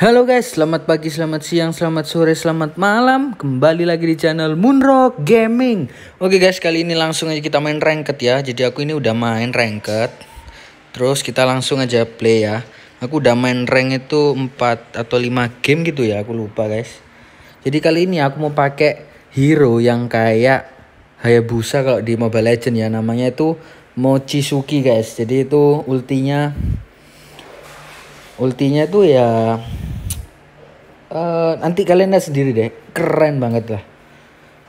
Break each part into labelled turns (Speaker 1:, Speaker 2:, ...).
Speaker 1: Halo guys, selamat pagi, selamat siang, selamat sore, selamat malam Kembali lagi di channel Moonrock Gaming Oke guys, kali ini langsung aja kita main ranked ya Jadi aku ini udah main ranked Terus kita langsung aja play ya Aku udah main rank itu 4 atau 5 game gitu ya, aku lupa guys Jadi kali ini aku mau pakai hero yang kayak Hayabusa kalau di Mobile Legend ya Namanya itu Mochizuki guys Jadi itu ultinya Ultinya tuh ya Eh, nanti kalian lihat sendiri deh keren banget lah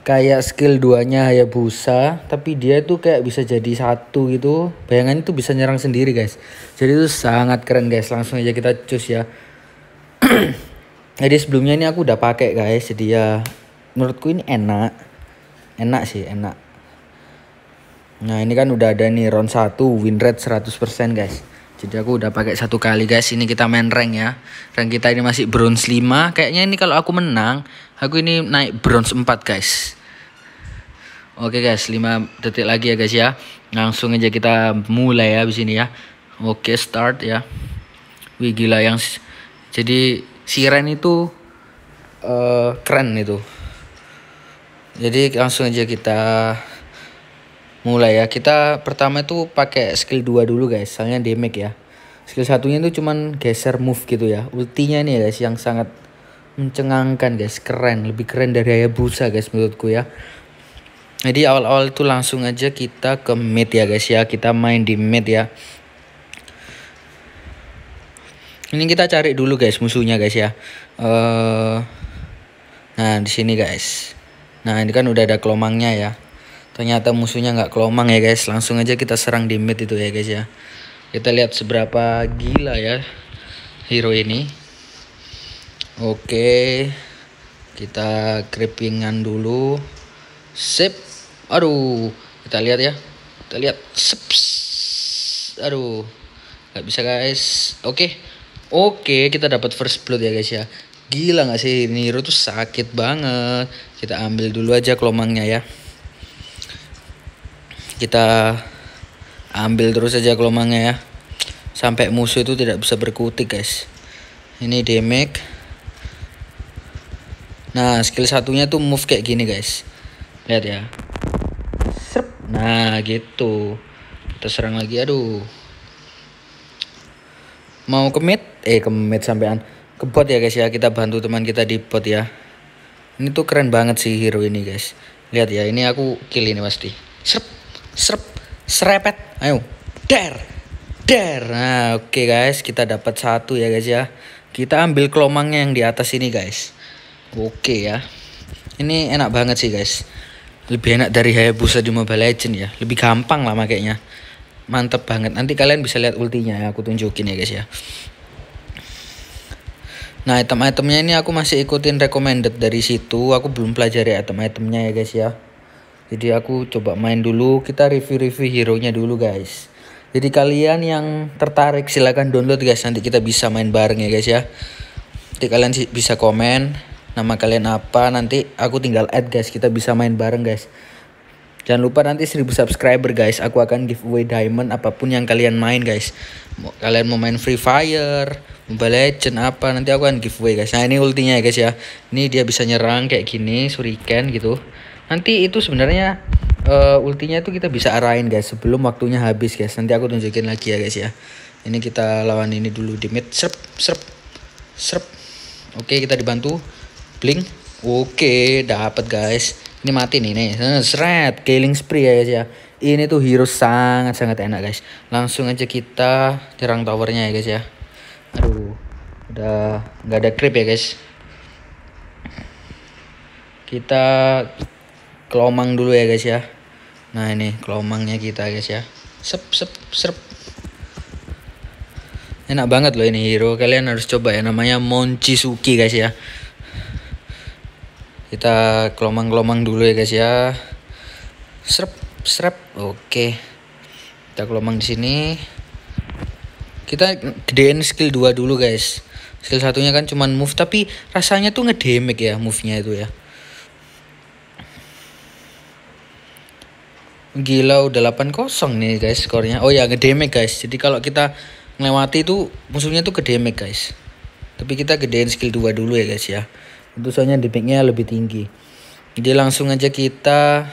Speaker 1: kayak skill duanya ya busa, tapi dia tuh kayak bisa jadi satu gitu bayangan itu bisa nyerang sendiri guys jadi itu sangat keren guys langsung aja kita cus ya jadi sebelumnya ini aku udah pakai guys jadi ya menurutku ini enak enak sih enak nah ini kan udah ada nih round 1 win rate 100% guys jadi aku udah pakai satu kali guys ini kita main rank ya rank kita ini masih bronze 5 kayaknya ini kalau aku menang aku ini naik bronze 4 guys oke guys 5 detik lagi ya guys ya langsung aja kita mulai ya di sini ya oke start ya wih gila yang jadi siren itu uh, keren itu jadi langsung aja kita mulai ya kita pertama itu pakai skill 2 dulu guys soalnya damage ya skill satunya itu cuman geser move gitu ya ultinya nih ya, guys yang sangat mencengangkan guys keren lebih keren dari ayah Hayabusa guys menurutku ya jadi awal-awal itu langsung aja kita ke mid ya guys ya kita main di mid ya ini kita cari dulu guys musuhnya guys ya uh, nah di sini guys nah ini kan udah ada kelomangnya ya ternyata musuhnya nggak kelomang ya guys langsung aja kita serang di mid itu ya guys ya kita lihat seberapa gila ya hero ini. Oke. Kita creepingan dulu. Sip. Aduh, kita lihat ya. Kita lihat. Sips. Aduh. nggak bisa guys. Oke. Oke, kita dapat first blood ya guys ya. Gila nggak sih ini hero tuh sakit banget. Kita ambil dulu aja kelomangnya ya. Kita ambil terus aja kelomangnya ya sampai musuh itu tidak bisa berkutik guys ini damage nah skill satunya tuh move kayak gini guys lihat ya nah gitu kita serang lagi aduh mau ke mid eh ke mid sampean ke ya guys ya kita bantu teman kita di bot ya ini tuh keren banget sih hero ini guys lihat ya ini aku kill ini pasti serp serp serepet ayo der der nah oke okay guys kita dapat satu ya guys ya kita ambil kelomangnya yang di atas ini guys oke okay ya ini enak banget sih guys lebih enak dari Hayabusa di Mobile Legend ya lebih gampang lah makanya mantep banget nanti kalian bisa lihat ultinya ya. aku tunjukin ya guys ya Nah item-itemnya ini aku masih ikutin recommended dari situ Aku belum pelajari item-itemnya ya guys ya jadi aku coba main dulu, kita review-review hero-nya dulu guys. Jadi kalian yang tertarik silahkan download guys, nanti kita bisa main bareng ya guys ya. Nanti kalian bisa komen nama kalian apa, nanti aku tinggal add guys, kita bisa main bareng guys. Jangan lupa nanti 1000 subscriber guys, aku akan giveaway diamond apapun yang kalian main guys. Kalian mau main Free Fire, Mobile Legend apa nanti aku akan giveaway guys. Nah, ini ultinya ya guys ya. Ini dia bisa nyerang kayak gini, shuriken gitu nanti itu sebenarnya uh, ultinya itu kita bisa arahin guys sebelum waktunya habis guys nanti aku tunjukin lagi ya guys ya ini kita lawan ini dulu di mid serp serp serp oke kita dibantu blink oke dapat guys ini mati nih nih seret killing spree ya guys ya ini tuh hero sangat sangat enak guys langsung aja kita nyerang towernya ya guys ya aduh udah nggak ada creep ya guys kita kelomang dulu ya guys ya nah ini kelomangnya kita guys ya sep sep serp. enak banget loh ini hero kalian harus coba ya namanya Monchisuki guys ya kita kelomang-kelomang dulu ya guys ya Serp serp oke kita kelomang di sini kita gedein skill 2 dulu guys skill satunya kan cuman move tapi rasanya tuh ngedamage ya move nya itu ya Gila udah 8-0 nih guys skornya. Oh ya gede guys. Jadi kalau kita melewati itu musuhnya tuh gede guys. Tapi kita gedein skill 2 dulu ya guys ya. Itu soalnya demiknya lebih tinggi. Jadi langsung aja kita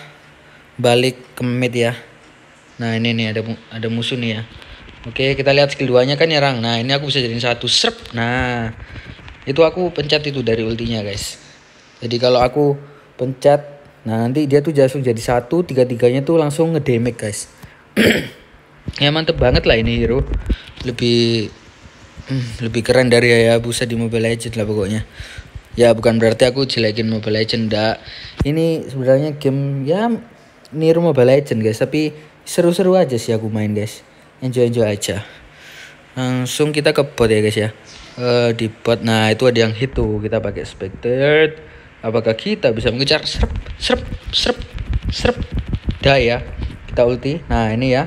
Speaker 1: balik ke mid ya. Nah ini nih ada ada musuh nih ya. Oke kita lihat skill 2 nya kan nyerang. Ya, nah ini aku bisa jadiin satu serp. Nah itu aku pencet itu dari ultinya guys. Jadi kalau aku pencet Nah nanti dia tuh langsung jadi satu tiga tiganya tuh langsung ngedemik guys. ya mantep banget lah ini hero. Lebih hmm, lebih keren dari busa di Mobile legend lah pokoknya. Ya bukan berarti aku jelekin Mobile legend enggak. Ini sebenarnya game ya niru Mobile legend guys tapi seru-seru aja sih aku main guys. Enjoy-enjoy aja. Langsung kita ke bot ya guys ya. Uh, di bot nah itu ada yang hit tuh kita pakai spectator Apakah kita bisa mengejar serp, serp, serp, serp, ya, Kita ulti. Nah ini ya,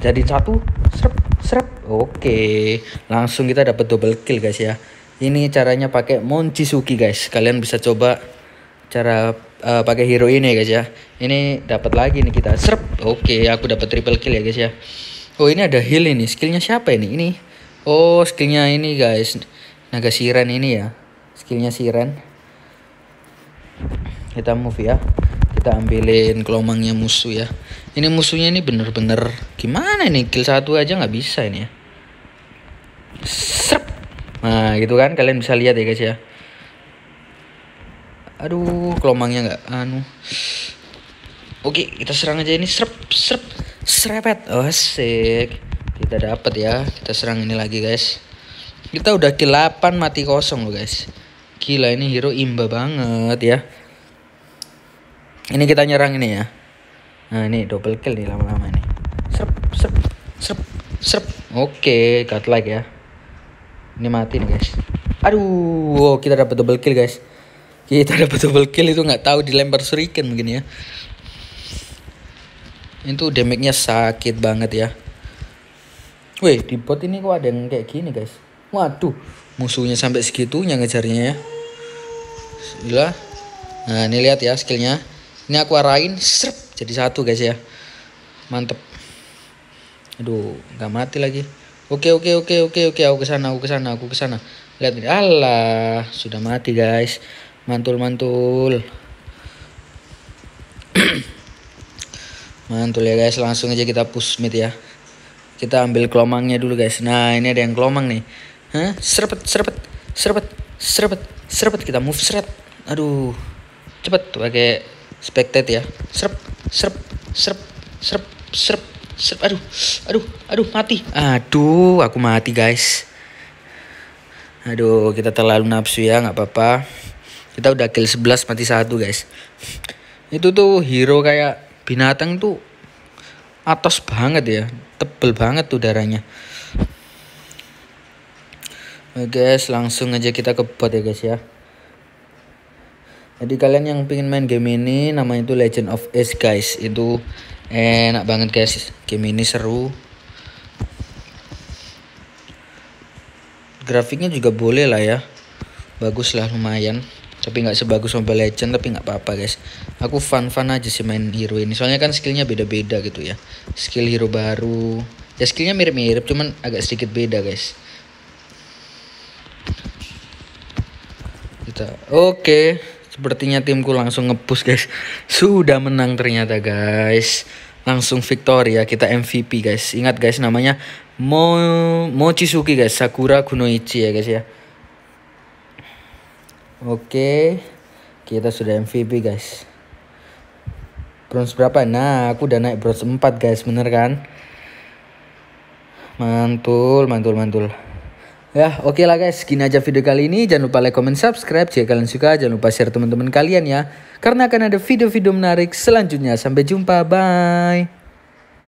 Speaker 1: jadi satu, serp, serp. Oke, langsung kita dapat double kill guys ya. Ini caranya pakai Suki guys. Kalian bisa coba cara uh, pakai hero ini guys ya. Ini dapat lagi nih kita serp. Oke, aku dapat triple kill ya guys ya. Oh ini ada heal ini. Skillnya siapa ini? Ini. Oh skillnya ini guys. Naga Siren ini ya. Skillnya Siren kita move ya kita ambilin kelomangnya musuh ya ini musuhnya ini bener-bener gimana ini kill satu aja nggak bisa ini ya Serp. nah gitu kan kalian bisa lihat ya guys ya aduh kelomangnya nggak anu oke kita serang aja ini serp serp serepet oh asik kita dapat ya kita serang ini lagi guys kita udah kill 8 mati kosong loh guys gila ini hero imba banget ya ini kita nyerang ini ya nah ini double kill nih lama-lama ini serp serp serp serp oke okay, cut like ya ini mati nih guys aduh wow, kita dapat double kill guys kita dapat double kill itu nggak tahu dilempar shuriken mungkin ya itu damage-nya sakit banget ya Wih di bot ini kok ada yang kayak gini guys Waduh musuhnya sampai segitunya ngejarnya ya Gila Nah ini lihat ya skillnya ini aku arahin serp jadi satu guys ya mantep aduh nggak mati lagi oke oke oke oke oke aku kesana aku kesana aku kesana lihat nih Allah sudah mati guys mantul mantul mantul ya guys langsung aja kita push mid ya kita ambil kelomangnya dulu guys nah ini ada yang kelomang nih Hah? serpet serpet serpet serpet serpet kita move seret aduh cepet pakai spectate ya serp serp serp serp serp serp aduh aduh aduh mati aduh aku mati guys aduh kita terlalu nafsu ya nggak apa-apa kita udah kill 11 mati satu guys itu tuh hero kayak binatang tuh atas banget ya tebel banget tuh darahnya Oke guys, langsung aja kita ke bot ya guys ya jadi kalian yang pingin main game ini nama itu Legend of Ace guys itu enak banget guys game ini seru grafiknya juga boleh lah ya bagus lah lumayan tapi nggak sebagus Mobile Legend tapi nggak apa-apa guys aku fun fun aja sih main hero ini soalnya kan skillnya beda-beda gitu ya skill hero baru ya skillnya mirip-mirip cuman agak sedikit beda guys kita oke okay. Sepertinya timku langsung ngepus guys. Sudah menang ternyata guys. Langsung Victoria, ya, kita MVP guys. Ingat guys namanya Mo Mochizuki guys. Sakura Kunoichi ya guys ya. Oke. Kita sudah MVP guys. Bronze berapa? Nah, aku udah naik bronze 4 guys, bener kan? Mantul, mantul, mantul. Ya, oke okay lah guys, segini aja video kali ini. Jangan lupa like, comment, subscribe jika kalian suka. Jangan lupa share teman-teman kalian ya. Karena akan ada video-video menarik selanjutnya. Sampai jumpa, bye.